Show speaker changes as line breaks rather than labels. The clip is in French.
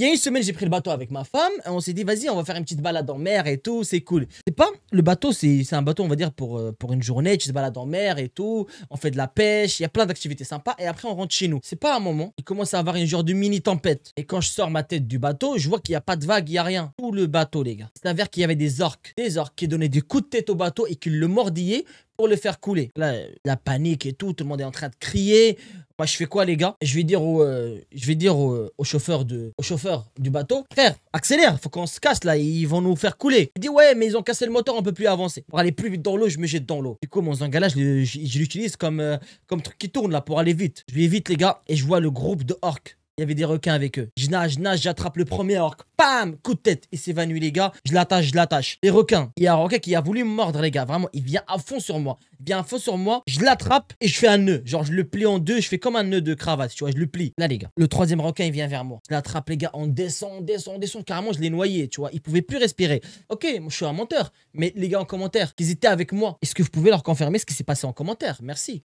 Il y a une semaine, j'ai pris le bateau avec ma femme. on s'est dit, vas-y, on va faire une petite balade en mer et tout, c'est cool. C'est pas le bateau, c'est un bateau, on va dire, pour, euh, pour une journée. Tu balade en mer et tout. On fait de la pêche. Il y a plein d'activités sympas. Et après, on rentre chez nous. C'est pas un moment. Il commence à avoir une genre de mini tempête. Et quand je sors ma tête du bateau, je vois qu'il n'y a pas de vague, il n'y a rien. Tout le bateau, les gars. C'est un verre qu'il y avait des orques. Des orques qui donnaient des coups de tête au bateau et qui le mordillaient pour le faire couler. Là, la panique et tout, tout le monde est en train de crier. Moi, je fais quoi, les gars Je vais dire au, euh, je vais dire au, chauffeur de, au chauffeur du bateau, frère, accélère, faut qu'on se casse là, ils vont nous faire couler. Il dit ouais, mais ils ont cassé le moteur, on peut plus avancer. Pour aller plus vite dans l'eau, je me jette dans l'eau. Du coup, mon engalage, je, l'utilise comme, euh, comme truc qui tourne là pour aller vite. Je vais vite, les gars, et je vois le groupe de orques il y avait des requins avec eux. Je nage, je nage, j'attrape le premier orc. Pam Coup de tête. Il s'évanouit, les gars. Je l'attache, je l'attache. Les requins. Il y a un requin qui a voulu me mordre, les gars. Vraiment, il vient à fond sur moi. Il vient à fond sur moi. Je l'attrape et je fais un nœud. Genre, je le plie en deux. Je fais comme un nœud de cravate, tu vois. Je le plie. Là, les gars. Le troisième requin, il vient vers moi. Je l'attrape, les gars. On descend, on descend, on descend. Carrément, je l'ai noyé, tu vois. Il pouvait plus respirer. Ok, moi, je suis un menteur. Mais les gars, en commentaire, qu'ils étaient avec moi. Est-ce que vous pouvez leur confirmer ce qui s'est passé en commentaire Merci.